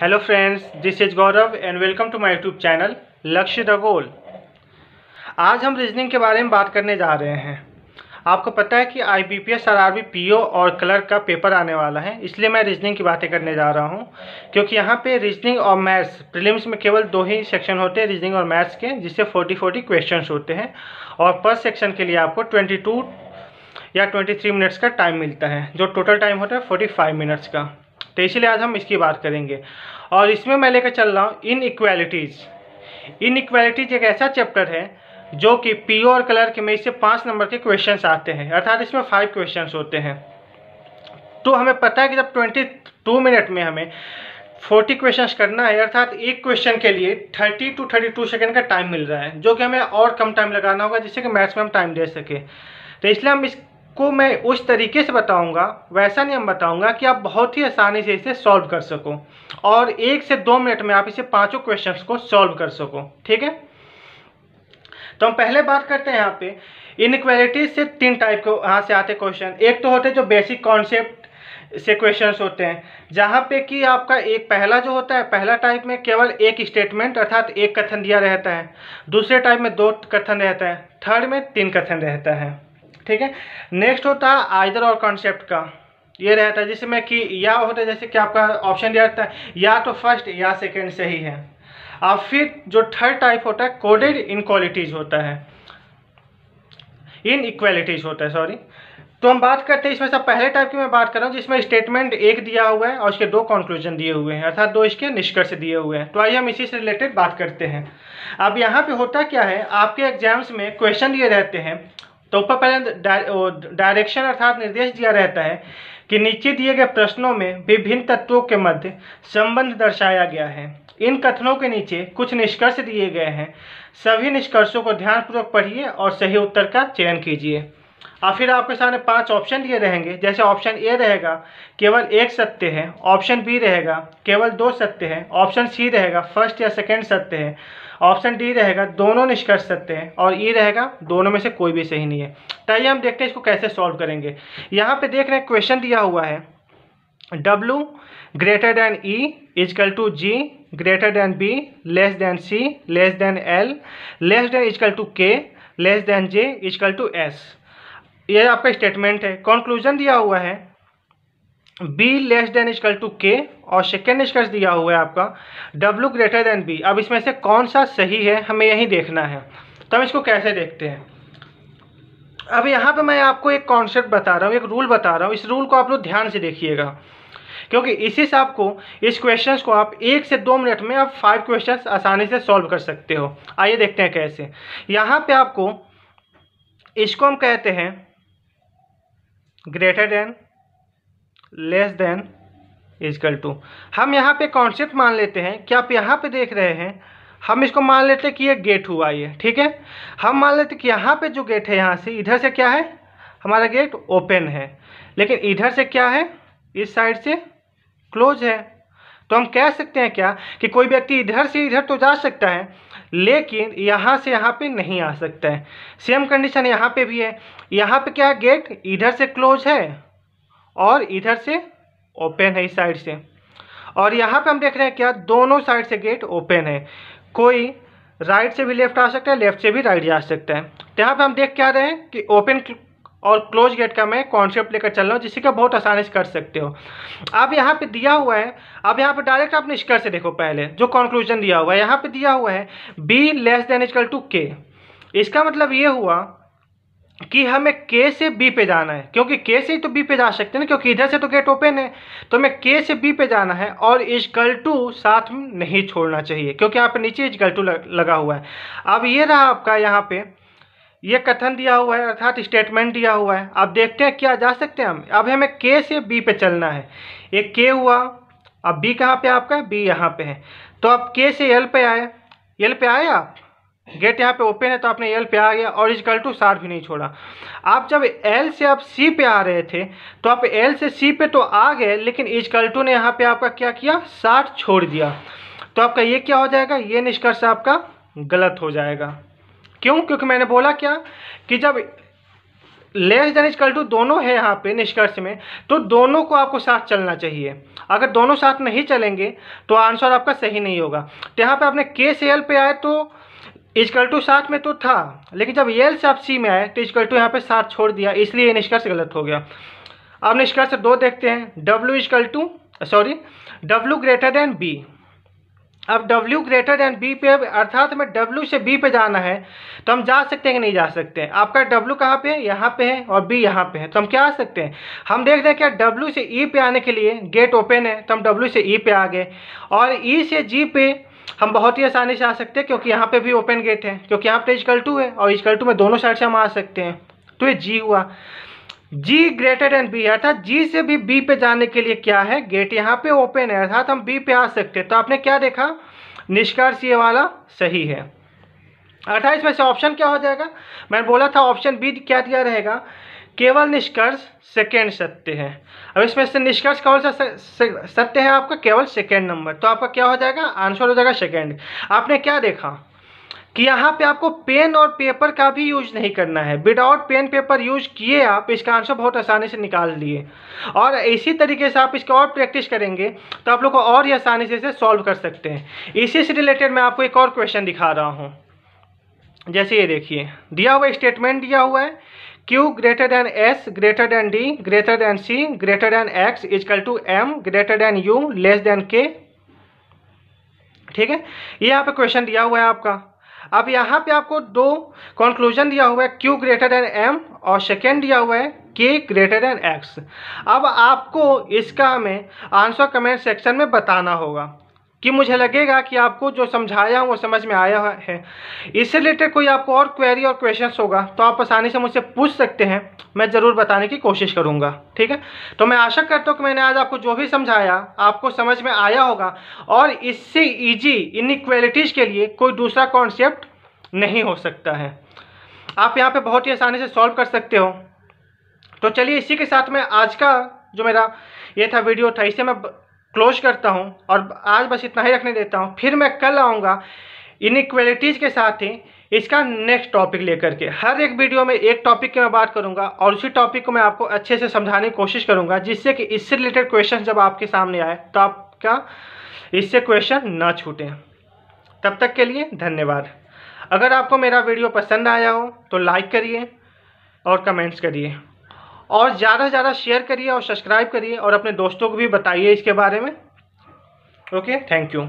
hello friends this is Gaurav and welcome to my YouTube channel Lakshya the goal आज हम reasoning के बारे में बात करने जा रहे हैं आपको पता है कि I B P S R R B P O और क्लर्क का पेपर आने वाला है इसलिए मैं रीजनिंग की बातें करने जा रहा हूँ क्योंकि यहाँ पे रीजनिंग और मैथ्स प्रिलिम्स में केवल दो ही सेक्शन होते हैं रीजनिंग और मैथ्स के जिससे फोर्टी फोर्टी क्वेश्चन होते हैं और पर सेक्शन के लिए आपको ट्वेंटी टू या ट्वेंटी थ्री मिनट्स का टाइम मिलता है जो टोटल टाइम होता है फोर्टी फाइव मिनट्स का तो इसलिए आज हम इसकी बात करेंगे और इसमें मैं लेकर चल रहा हूँ इन इक्वालिटीज़ इन इक्वालिटीज एक ऐसा चैप्टर है जो कि पी और के में इससे पाँच नंबर के क्वेश्चंस आते हैं अर्थात इसमें फाइव क्वेश्चंस होते हैं तो हमें पता है कि जब ट्वेंटी टू मिनट में हमें फोर्टी क्वेश्चंस करना है अर्थात एक क्वेश्चन के लिए thirty two thirty two second का टाइम मिल रहा है जो कि हमें और कम टाइम लगाना होगा जिससे कि मैथ्स में हम टाइम दे सके तो इसलिए हम इस को मैं उस तरीके से बताऊंगा वैसा नियम बताऊंगा कि आप बहुत ही आसानी से इसे सॉल्व कर सको और एक से दो मिनट में आप इसे पांचों क्वेश्चंस को सॉल्व कर सको ठीक है तो हम पहले बात करते हैं यहाँ पे इनक्वेलिटीज से तीन टाइप के यहाँ से आते क्वेश्चन एक तो होते जो बेसिक कॉन्सेप्ट से क्वेश्चन होते हैं जहाँ पे कि आपका एक पहला जो होता है पहला टाइप में केवल एक स्टेटमेंट अर्थात एक कथन दिया रहता है दूसरे टाइप में दो कथन रहता है थर्ड में तीन कथन रहता है ठीक है नेक्स्ट होता है आइदर और कॉन्सेप्ट का ये रहता है जिसमें कि या होता है जैसे कि आपका ऑप्शन दिया रहता है या तो फर्स्ट या सेकेंड से ही है और फिर जो थर्ड टाइप होता है कोडेड इनक्वालिटीज़ होता है इन इक्वालिटीज़ होता है सॉरी तो हम बात करते हैं इसमें से पहले टाइप की मैं बात कर रहा हूँ जिसमें स्टेटमेंट एक दिया हुआ है और इसके दो कंक्लूजन दिए हुए हैं अर्थात दो इसके निष्कर्ष दिए हुए हैं तो आइए हम इसी से रिलेटेड बात करते हैं अब यहाँ पे होता क्या है आपके एग्जाम्स में क्वेश्चन ये रहते हैं तो ऊपर पहले डायरेक्शन अर्थात निर्देश दिया रहता है कि नीचे दिए गए प्रश्नों में विभिन्न तत्वों के मध्य संबंध दर्शाया गया है इन कथनों के नीचे कुछ निष्कर्ष दिए गए हैं सभी निष्कर्षों को ध्यानपूर्वक पढ़िए और सही उत्तर का चयन कीजिए और फिर आपके सामने पांच ऑप्शन ये रहेंगे जैसे ऑप्शन ए रहेगा केवल एक सत्य है ऑप्शन बी रहेगा केवल दो सत्य है ऑप्शन सी रहेगा फर्स्ट या सेकंड सत्य है ऑप्शन डी रहेगा दोनों निष्कर्ष सत्य हैं और ई e रहेगा दोनों में से कोई भी सही नहीं है तो आइए हम देखते हैं इसको कैसे सॉल्व करेंगे यहाँ पे देख रहे हैं क्वेश्चन दिया हुआ है W greater than E equal to G greater than B less than C less than L less than equal to K less than J equal to S ये आपका स्टेटमेंट है कॉन्क्लूजन दिया हुआ है B less than equal to K और second निष्कर्ष दिया हुआ है आपका डब्ल्यू ग्रेटर देन बी अब इसमें से कौन सा सही है हमें यही देखना है तो हम इसको कैसे देखते हैं अब यहाँ पे मैं आपको एक कॉन्सेप्ट बता रहा हूँ एक रूल बता रहा हूँ इस रूल को आप लोग ध्यान से देखिएगा क्योंकि इसी से आपको इस क्वेश्चन को आप एक से दो मिनट में आप फाइव क्वेश्चन आसानी से सॉल्व कर सकते हो आइए देखते हैं कैसे यहाँ पे आपको इसको हम कहते हैं greater than less than equal to हम यहाँ पे कॉन्सेप्ट मान लेते हैं कि आप यहाँ पे देख रहे हैं हम इसको मान लेते हैं कि ये गेट हुआ ये ठीक है हम मान लेते कि यहाँ पे जो गेट है यहाँ से इधर से क्या है हमारा गेट ओपन है लेकिन इधर से क्या है इस साइड से क्लोज है तो हम कह सकते हैं क्या कि कोई व्यक्ति इधर से इधर तो जा सकता है लेकिन यहाँ से यहाँ पे नहीं आ सकता है सेम कंडीशन यहाँ पे भी है यहाँ पे क्या है गेट इधर से क्लोज है और इधर से ओपन है इस साइड से और यहाँ पे हम देख रहे हैं क्या दोनों साइड से गेट ओपन है कोई राइट से भी लेफ्ट आ सकता है लेफ्ट से भी राइट जा सकता है तो यहाँ पर हम देख क्या रहे हैं कि ओपन और क्लोज गेट का मैं कॉन्सेप्ट लेकर चल रहा हूँ जिससे कि बहुत आसानी से कर सकते हो अब यहाँ पे दिया हुआ है अब यहाँ पे डायरेक्ट आप निष्कर्ष से देखो पहले जो कॉन्क्लूजन दिया हुआ है यहाँ पे दिया हुआ है B less than equal to K इसका मतलब ये हुआ कि हमें के से बी पे जाना है क्योंकि के से ही तो बी पे जा सकते हैं ना क्योंकि इधर से तो गेट ओपन है तो हमें के से बी पे जाना है और इजकल टू साथ में नहीं छोड़ना चाहिए क्योंकि यहाँ पे नीचे इजकल टू लगा हुआ है अब ये रहा आपका यहाँ पे ये कथन दिया हुआ है अर्थात स्टेटमेंट दिया हुआ है अब देखते हैं क्या जा सकते हैं हम अब हमें के से बी पे चलना है एक के हुआ अब बी कहाँ पे आपका बी यहाँ पे है तो अब के से एल पे आए एल पे आए आप गेट यहाँ पे ओपन है तो आपने एल पे आ गया और इजकल टू सार भी नहीं छोड़ा आप जब एल से आप सी पे आ रहे थे तो आप एल से सी पे तो आ गए लेकिन इजकल टू ने यहाँ पे आपका क्या किया साठ छोड़ दिया तो आपका ये क्या हो जाएगा ये निष्कर्ष आपका गलत हो जाएगा क्यों क्योंकि मैंने बोला क्या कि जब लेस देन इजकल टू दोनों है यहाँ पे निष्कर्ष में तो दोनों को आपको साथ चलना चाहिए अगर दोनों साथ नहीं चलेंगे तो आंसर आपका सही नहीं होगा तो यहाँ पर आपने के से एल पे आए तो इजकल टू साथ में तो था लेकिन जब एल से आप सी में आए तो इजकल टू यहाँ पर साथ छोड़ दिया इसलिए ये निष्कर्ष गलत हो गया अब निष्कर्ष दो देखते हैं W equal to sorry W greater than B अब W ग्रेटर देन B पे अर्थात हमें W से B पे जाना है तो हम जा सकते हैं कि नहीं जा सकते हैं आपका W कहाँ पे है यहाँ पे है और B यहाँ पे है तो हम क्या आ सकते हैं हम देख रहे हैं क्या W से E पे आने के लिए गेट ओपन है तो हम W से E पे आ गए और E से G पे हम बहुत ही आसानी से आ सकते हैं क्योंकि यहाँ पे भी ओपन गेट है क्योंकि यहाँ पे इजकल टू है और इजकल टू में दोनों साइड से हम आ सकते हैं तो ये जी हुआ जी ग्रेटर देन बी अर्थात जी से भी बी पे जाने के लिए क्या है गेट यहाँ पे ओपन है अर्थात हम बी पे आ सकते हैं तो आपने क्या देखा निष्कर्ष ये वाला सही है अर्थात इसमें से ऑप्शन क्या हो जाएगा मैंने बोला था ऑप्शन बी क्या दिया रहेगा केवल निष्कर्ष सेकेंड सत्य है अब इसमें से निष्कर्ष कौन सा सत्य है आपका केवल सेकेंड नंबर तो आपका क्या हो जाएगा आंसर हो जाएगा सेकेंड आपने क्या देखा कि यहाँ पे आपको पेन और पेपर का भी यूज नहीं करना है विदाउट पेन पेपर यूज किए आप इसका आंसर बहुत आसानी से निकाल लिए और इसी तरीके से आप इसका और प्रैक्टिस करेंगे तो आप लोग को और ही आसानी से इसे सॉल्व कर सकते हैं इसी से रिलेटेड मैं आपको एक और क्वेश्चन दिखा रहा हूँ जैसे ये देखिए दिया हुआ स्टेटमेंट दिया हुआ है Q greater than S greater than D greater than C greater than X equal to M greater than U less than K ठीक है ये यहाँ पे क्वेश्चन दिया हुआ है आपका अब यहाँ पे आपको दो कंक्लूजन दिया हुआ है क्यू ग्रेटर देन एम और सेकेंड दिया हुआ है के ग्रेटर देन एक्स अब आपको इसका हमें आंसर कमेंट सेक्शन में बताना होगा कि मुझे लगेगा कि आपको जो समझाया वो समझ में आया है इससे रिलेटेड कोई आपको और क्वेरी और क्वेश्चन होगा तो आप आसानी से मुझसे पूछ सकते हैं मैं ज़रूर बताने की कोशिश करूँगा ठीक है तो मैं आशा करता हूँ कि मैंने आज आपको जो भी समझाया आपको समझ में आया होगा और इससे ईजी क्वालिटीज़ के लिए कोई दूसरा कॉन्सेप्ट नहीं हो सकता है आप यहाँ पर बहुत ही आसानी से सॉल्व कर सकते हो तो चलिए इसी के साथ मैं आज का जो मेरा ये था वीडियो था इसे मैं क्लोज करता हूँ और आज बस इतना ही रखने देता हूँ फिर मैं कल आऊँगा इनक्वेलिटीज़ के साथ ही इसका नेक्स्ट टॉपिक लेकर के हर एक वीडियो में एक टॉपिक की मैं बात करूंगा और उसी टॉपिक को मैं आपको अच्छे से समझाने की कोशिश करूंगा जिससे कि इससे रिलेटेड क्वेश्चन जब आपके सामने आए तो आपका इससे क्वेश्चन ना छूटें तब तक के लिए धन्यवाद अगर आपको मेरा वीडियो पसंद आया हो तो लाइक करिए और कमेंट्स करिए और ज़्यादा से ज़्यादा शेयर करिए और सब्सक्राइब करिए और अपने दोस्तों को भी बताइए इसके बारे में ओके थैंक यू